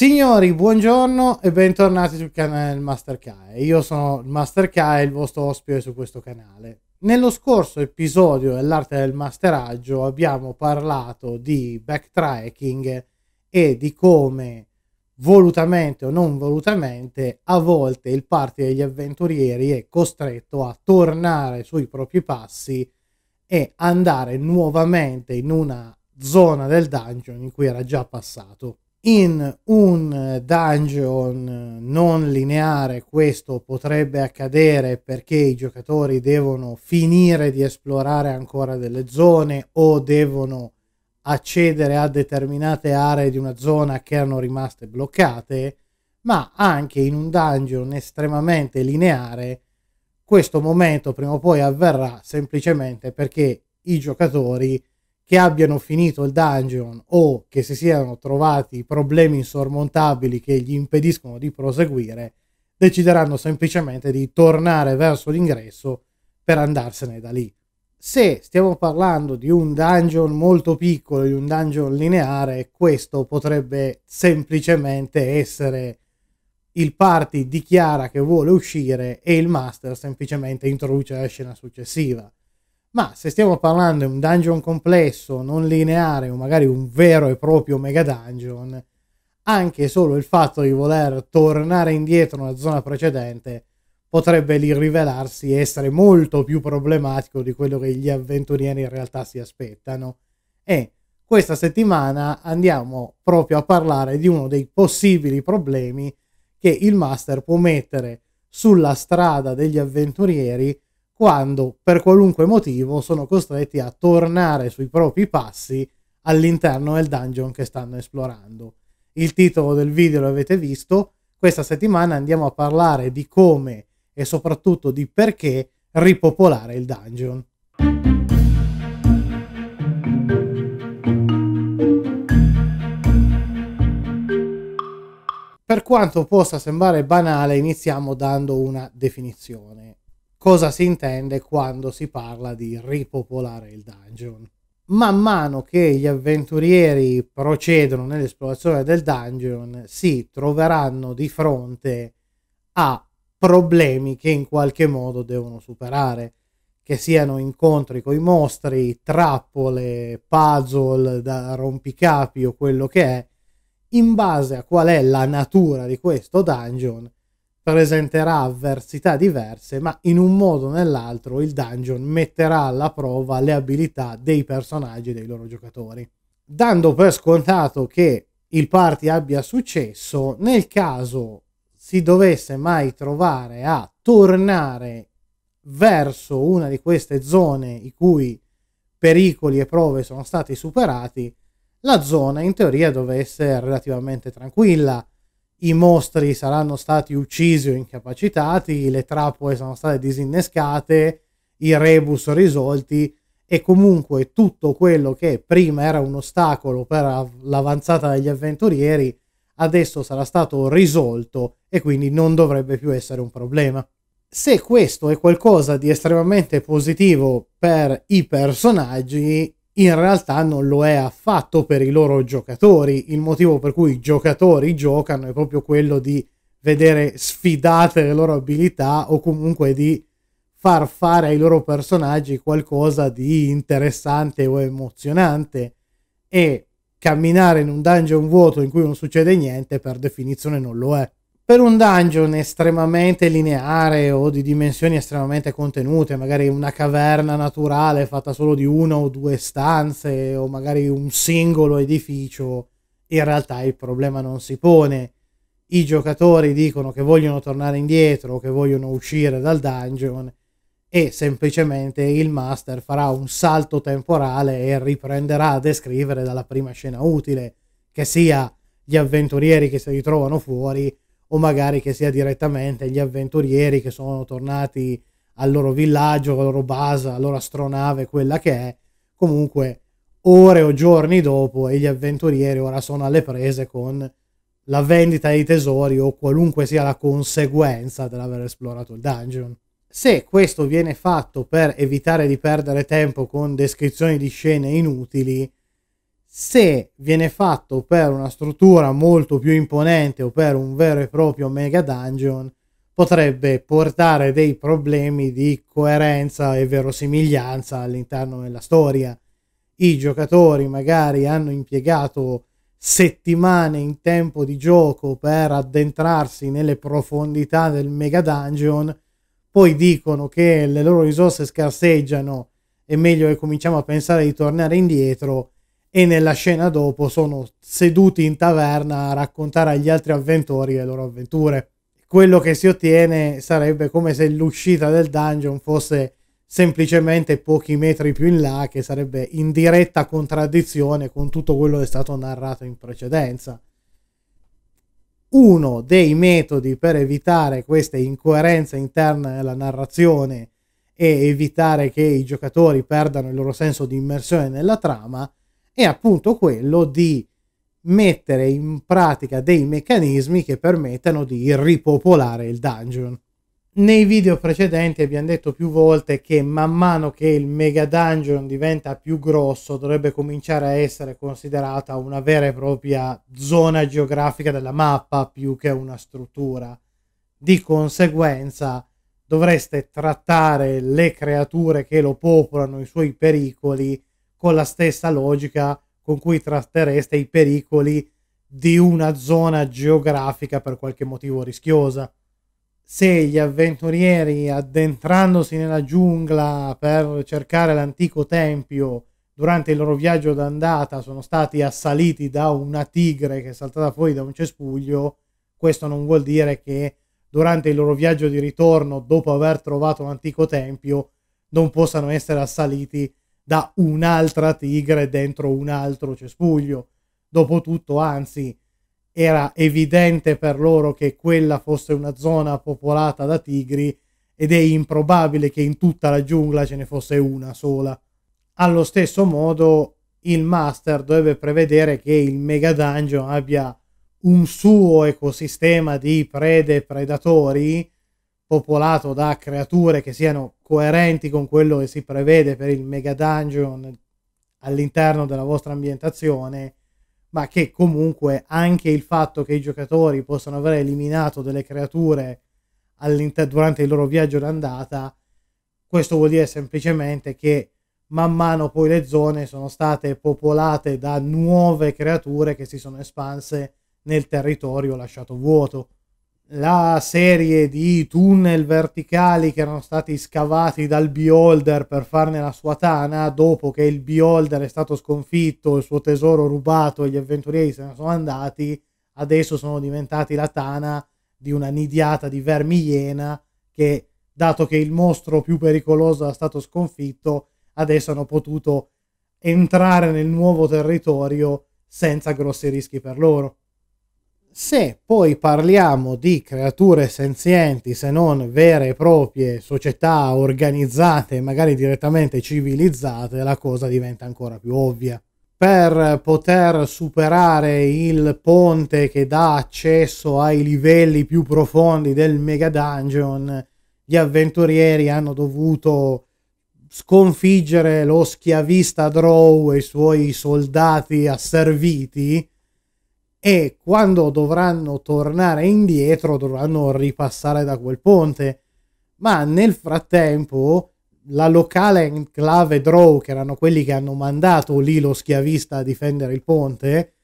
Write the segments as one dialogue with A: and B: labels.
A: Signori, buongiorno e bentornati sul canale del Master Kai. Io sono il Master Kai, il vostro ospite su questo canale. Nello scorso episodio dell'arte del masteraggio abbiamo parlato di backtracking e di come volutamente o non volutamente a volte il party degli avventurieri è costretto a tornare sui propri passi e andare nuovamente in una zona del dungeon in cui era già passato in un dungeon non lineare questo potrebbe accadere perché i giocatori devono finire di esplorare ancora delle zone o devono accedere a determinate aree di una zona che erano rimaste bloccate, ma anche in un dungeon estremamente lineare questo momento prima o poi avverrà semplicemente perché i giocatori che abbiano finito il dungeon o che si siano trovati problemi insormontabili che gli impediscono di proseguire, decideranno semplicemente di tornare verso l'ingresso per andarsene da lì. Se stiamo parlando di un dungeon molto piccolo, di un dungeon lineare, questo potrebbe semplicemente essere il party dichiara che vuole uscire e il master semplicemente introduce la scena successiva ma se stiamo parlando di un dungeon complesso, non lineare o magari un vero e proprio mega dungeon, anche solo il fatto di voler tornare indietro nella zona precedente potrebbe lì rivelarsi essere molto più problematico di quello che gli avventurieri in realtà si aspettano. E questa settimana andiamo proprio a parlare di uno dei possibili problemi che il master può mettere sulla strada degli avventurieri quando per qualunque motivo sono costretti a tornare sui propri passi all'interno del dungeon che stanno esplorando. Il titolo del video lo avete visto, questa settimana andiamo a parlare di come e soprattutto di perché ripopolare il dungeon. Per quanto possa sembrare banale, iniziamo dando una definizione cosa si intende quando si parla di ripopolare il dungeon. Man mano che gli avventurieri procedono nell'esplorazione del dungeon, si troveranno di fronte a problemi che in qualche modo devono superare, che siano incontri con i mostri, trappole, puzzle da rompicapi o quello che è, in base a qual è la natura di questo dungeon presenterà avversità diverse, ma in un modo o nell'altro il dungeon metterà alla prova le abilità dei personaggi e dei loro giocatori. Dando per scontato che il party abbia successo, nel caso si dovesse mai trovare a tornare verso una di queste zone i cui pericoli e prove sono stati superati, la zona in teoria dovesse essere relativamente tranquilla, i mostri saranno stati uccisi o incapacitati, le trappole sono state disinnescate, i rebus risolti e comunque tutto quello che prima era un ostacolo per l'avanzata degli avventurieri adesso sarà stato risolto e quindi non dovrebbe più essere un problema. Se questo è qualcosa di estremamente positivo per i personaggi, in realtà non lo è affatto per i loro giocatori. Il motivo per cui i giocatori giocano è proprio quello di vedere sfidate le loro abilità o comunque di far fare ai loro personaggi qualcosa di interessante o emozionante e camminare in un dungeon vuoto in cui non succede niente per definizione non lo è per un dungeon estremamente lineare o di dimensioni estremamente contenute, magari una caverna naturale fatta solo di una o due stanze o magari un singolo edificio, in realtà il problema non si pone. I giocatori dicono che vogliono tornare indietro, che vogliono uscire dal dungeon e semplicemente il master farà un salto temporale e riprenderà a descrivere dalla prima scena utile, che sia gli avventurieri che si ritrovano fuori o magari che sia direttamente gli avventurieri che sono tornati al loro villaggio, alla loro base, alla loro astronave, quella che è, comunque ore o giorni dopo e gli avventurieri ora sono alle prese con la vendita dei tesori o qualunque sia la conseguenza dell'aver esplorato il dungeon. Se questo viene fatto per evitare di perdere tempo con descrizioni di scene inutili, se viene fatto per una struttura molto più imponente o per un vero e proprio mega dungeon, potrebbe portare dei problemi di coerenza e verosimiglianza all'interno della storia. I giocatori magari hanno impiegato settimane in tempo di gioco per addentrarsi nelle profondità del mega dungeon, poi dicono che le loro risorse scarseggiano e meglio che cominciamo a pensare di tornare indietro e nella scena dopo sono seduti in taverna a raccontare agli altri avventori le loro avventure. Quello che si ottiene sarebbe come se l'uscita del dungeon fosse semplicemente pochi metri più in là, che sarebbe in diretta contraddizione con tutto quello che è stato narrato in precedenza. Uno dei metodi per evitare queste incoerenze interne nella narrazione e evitare che i giocatori perdano il loro senso di immersione nella trama è appunto quello di mettere in pratica dei meccanismi che permettano di ripopolare il dungeon. Nei video precedenti abbiamo detto più volte che man mano che il mega dungeon diventa più grosso dovrebbe cominciare a essere considerata una vera e propria zona geografica della mappa più che una struttura. Di conseguenza dovreste trattare le creature che lo popolano, i suoi pericoli, con la stessa logica con cui trattereste i pericoli di una zona geografica per qualche motivo rischiosa. Se gli avventurieri addentrandosi nella giungla per cercare l'antico tempio durante il loro viaggio d'andata sono stati assaliti da una tigre che è saltata fuori da un cespuglio, questo non vuol dire che durante il loro viaggio di ritorno, dopo aver trovato l'antico tempio, non possano essere assaliti da un'altra tigre dentro un altro cespuglio. Dopotutto, anzi, era evidente per loro che quella fosse una zona popolata da tigri ed è improbabile che in tutta la giungla ce ne fosse una sola. Allo stesso modo, il master deve prevedere che il mega dungeon abbia un suo ecosistema di prede e predatori popolato da creature che siano coerenti con quello che si prevede per il mega dungeon all'interno della vostra ambientazione, ma che comunque anche il fatto che i giocatori possano aver eliminato delle creature durante il loro viaggio d'andata, questo vuol dire semplicemente che man mano poi le zone sono state popolate da nuove creature che si sono espanse nel territorio lasciato vuoto la serie di tunnel verticali che erano stati scavati dal Beholder per farne la sua tana, dopo che il Beholder è stato sconfitto, il suo tesoro rubato e gli avventurieri se ne sono andati, adesso sono diventati la tana di una nidiata di vermi iena che, dato che il mostro più pericoloso è stato sconfitto, adesso hanno potuto entrare nel nuovo territorio senza grossi rischi per loro. Se poi parliamo di creature senzienti, se non vere e proprie società organizzate, magari direttamente civilizzate, la cosa diventa ancora più ovvia. Per poter superare il ponte che dà accesso ai livelli più profondi del Mega Dungeon, gli avventurieri hanno dovuto sconfiggere lo schiavista Drow e i suoi soldati asserviti e quando dovranno tornare indietro dovranno ripassare da quel ponte. Ma nel frattempo la locale enclave Drow, che erano quelli che hanno mandato lì lo schiavista a difendere il ponte,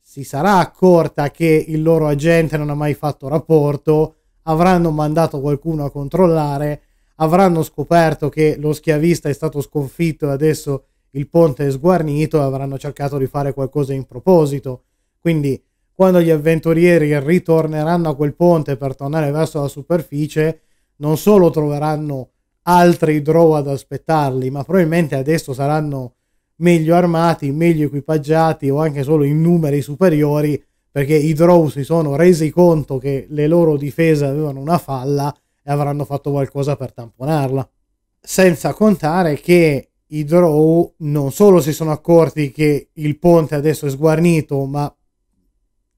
A: si sarà accorta che il loro agente non ha mai fatto rapporto, avranno mandato qualcuno a controllare, avranno scoperto che lo schiavista è stato sconfitto e adesso il ponte è sguarnito e avranno cercato di fare qualcosa in proposito quindi quando gli avventurieri ritorneranno a quel ponte per tornare verso la superficie, non solo troveranno altri draw ad aspettarli, ma probabilmente adesso saranno meglio armati, meglio equipaggiati o anche solo in numeri superiori perché i draw si sono resi conto che le loro difese avevano una falla e avranno fatto qualcosa per tamponarla. Senza contare che i draw non solo si sono accorti che il ponte adesso è sguarnito, ma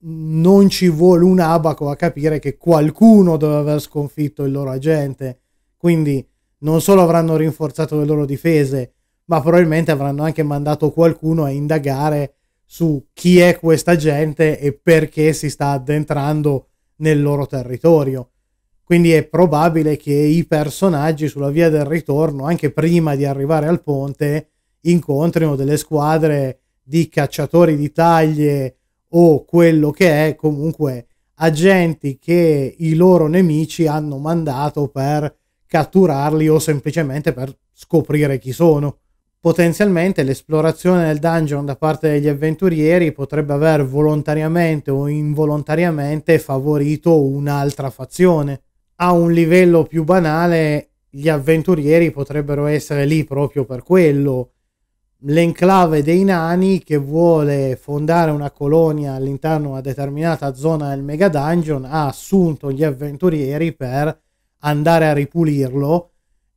A: non ci vuole un abaco a capire che qualcuno doveva aver sconfitto il loro agente. Quindi non solo avranno rinforzato le loro difese, ma probabilmente avranno anche mandato qualcuno a indagare su chi è questa gente e perché si sta addentrando nel loro territorio. Quindi è probabile che i personaggi sulla via del ritorno, anche prima di arrivare al ponte, incontrino delle squadre di cacciatori di taglie, o quello che è, comunque agenti che i loro nemici hanno mandato per catturarli o semplicemente per scoprire chi sono. Potenzialmente l'esplorazione del dungeon da parte degli avventurieri potrebbe aver volontariamente o involontariamente favorito un'altra fazione. A un livello più banale gli avventurieri potrebbero essere lì proprio per quello, l'enclave dei nani che vuole fondare una colonia all'interno di una determinata zona del mega dungeon ha assunto gli avventurieri per andare a ripulirlo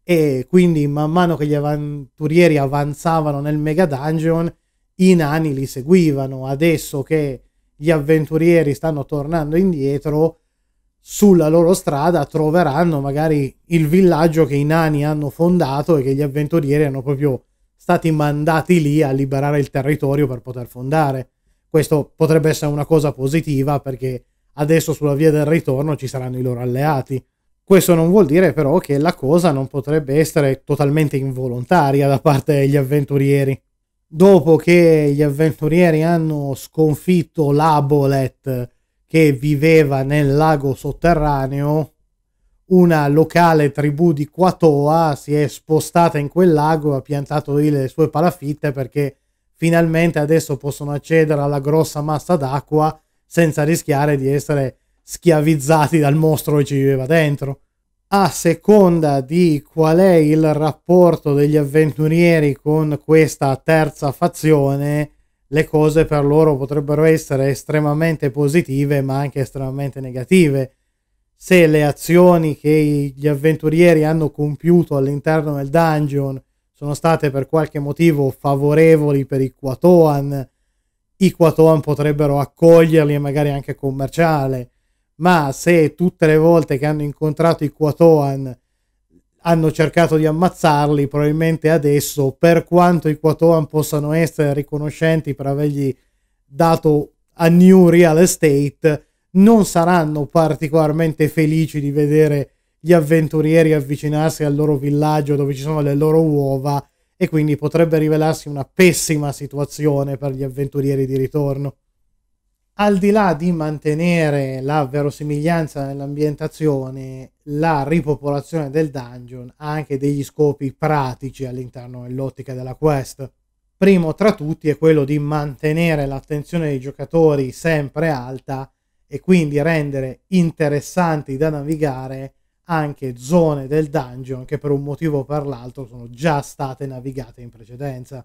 A: e quindi man mano che gli avventurieri avanzavano nel mega dungeon i nani li seguivano adesso che gli avventurieri stanno tornando indietro sulla loro strada troveranno magari il villaggio che i nani hanno fondato e che gli avventurieri hanno proprio stati mandati lì a liberare il territorio per poter fondare. Questo potrebbe essere una cosa positiva perché adesso sulla via del ritorno ci saranno i loro alleati. Questo non vuol dire però che la cosa non potrebbe essere totalmente involontaria da parte degli avventurieri. Dopo che gli avventurieri hanno sconfitto l'Abolet che viveva nel lago sotterraneo, una locale tribù di Quatoa si è spostata in quel lago ha piantato lì le sue palafitte perché finalmente adesso possono accedere alla grossa massa d'acqua senza rischiare di essere schiavizzati dal mostro che ci viveva dentro. A seconda di qual è il rapporto degli avventurieri con questa terza fazione, le cose per loro potrebbero essere estremamente positive ma anche estremamente negative se le azioni che gli avventurieri hanno compiuto all'interno del dungeon sono state per qualche motivo favorevoli per i Quatoan, i Quatoan potrebbero accoglierli e magari anche commerciale, ma se tutte le volte che hanno incontrato i Quatoan hanno cercato di ammazzarli, probabilmente adesso, per quanto i Quatoan possano essere riconoscenti per avergli dato a New Real Estate, non saranno particolarmente felici di vedere gli avventurieri avvicinarsi al loro villaggio dove ci sono le loro uova e quindi potrebbe rivelarsi una pessima situazione per gli avventurieri di ritorno. Al di là di mantenere la verosimiglianza nell'ambientazione, la ripopolazione del dungeon ha anche degli scopi pratici all'interno dell'ottica della quest. Primo tra tutti è quello di mantenere l'attenzione dei giocatori sempre alta e quindi rendere interessanti da navigare anche zone del dungeon che per un motivo o per l'altro sono già state navigate in precedenza.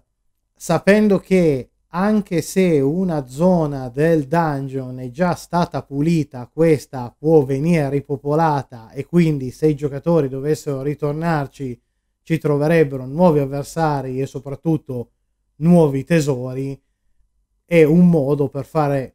A: Sapendo che anche se una zona del dungeon è già stata pulita, questa può venire ripopolata e quindi se i giocatori dovessero ritornarci ci troverebbero nuovi avversari e soprattutto nuovi tesori, è un modo per fare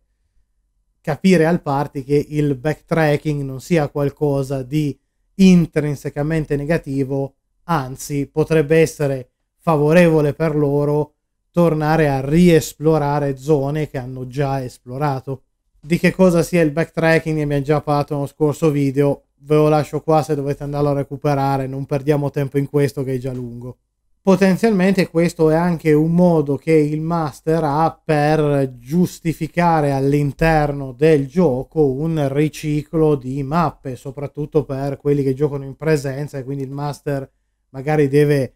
A: capire al party che il backtracking non sia qualcosa di intrinsecamente negativo, anzi potrebbe essere favorevole per loro tornare a riesplorare zone che hanno già esplorato. Di che cosa sia il backtracking ne abbiamo già parlato nello scorso video, ve lo lascio qua se dovete andarlo a recuperare, non perdiamo tempo in questo che è già lungo potenzialmente questo è anche un modo che il master ha per giustificare all'interno del gioco un riciclo di mappe, soprattutto per quelli che giocano in presenza e quindi il master magari deve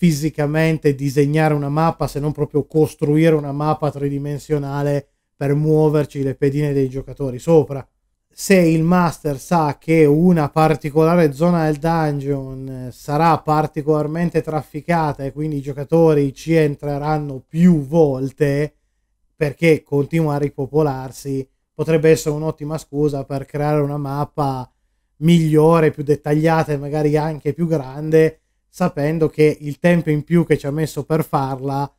A: fisicamente disegnare una mappa, se non proprio costruire una mappa tridimensionale per muoverci le pedine dei giocatori sopra se il master sa che una particolare zona del dungeon eh, sarà particolarmente trafficata e quindi i giocatori ci entreranno più volte perché continua a ripopolarsi, potrebbe essere un'ottima scusa per creare una mappa migliore, più dettagliata e magari anche più grande, sapendo che il tempo in più che ci ha messo per farla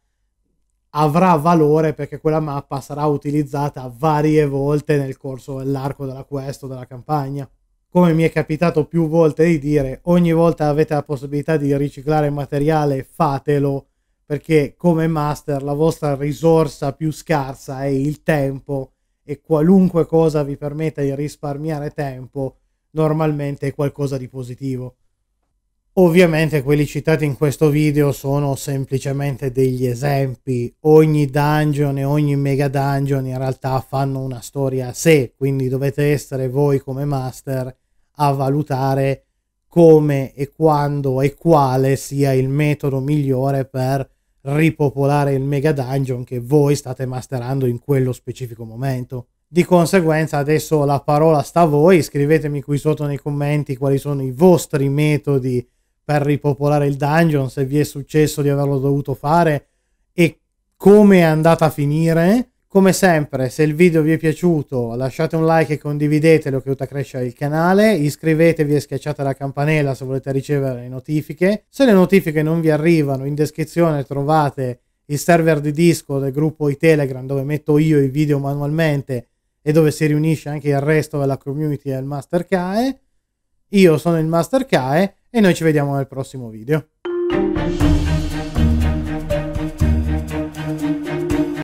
A: avrà valore perché quella mappa sarà utilizzata varie volte nel corso dell'arco della quest o della campagna. Come mi è capitato più volte di dire, ogni volta avete la possibilità di riciclare materiale, fatelo, perché come master la vostra risorsa più scarsa è il tempo e qualunque cosa vi permetta di risparmiare tempo normalmente è qualcosa di positivo. Ovviamente quelli citati in questo video sono semplicemente degli esempi, ogni dungeon e ogni mega dungeon in realtà fanno una storia a sé, quindi dovete essere voi come master a valutare come e quando e quale sia il metodo migliore per ripopolare il mega dungeon che voi state masterando in quello specifico momento. Di conseguenza adesso la parola sta a voi, scrivetemi qui sotto nei commenti quali sono i vostri metodi per ripopolare il dungeon, se vi è successo di averlo dovuto fare e come è andata a finire. Come sempre, se il video vi è piaciuto, lasciate un like e condividetelo che aiuta a crescere il canale, iscrivetevi e schiacciate la campanella se volete ricevere le notifiche. Se le notifiche non vi arrivano, in descrizione trovate il server di disco del gruppo i Telegram dove metto io i video manualmente e dove si riunisce anche il resto della community del Master KAE. Io sono il Master Kae e noi ci vediamo nel prossimo video.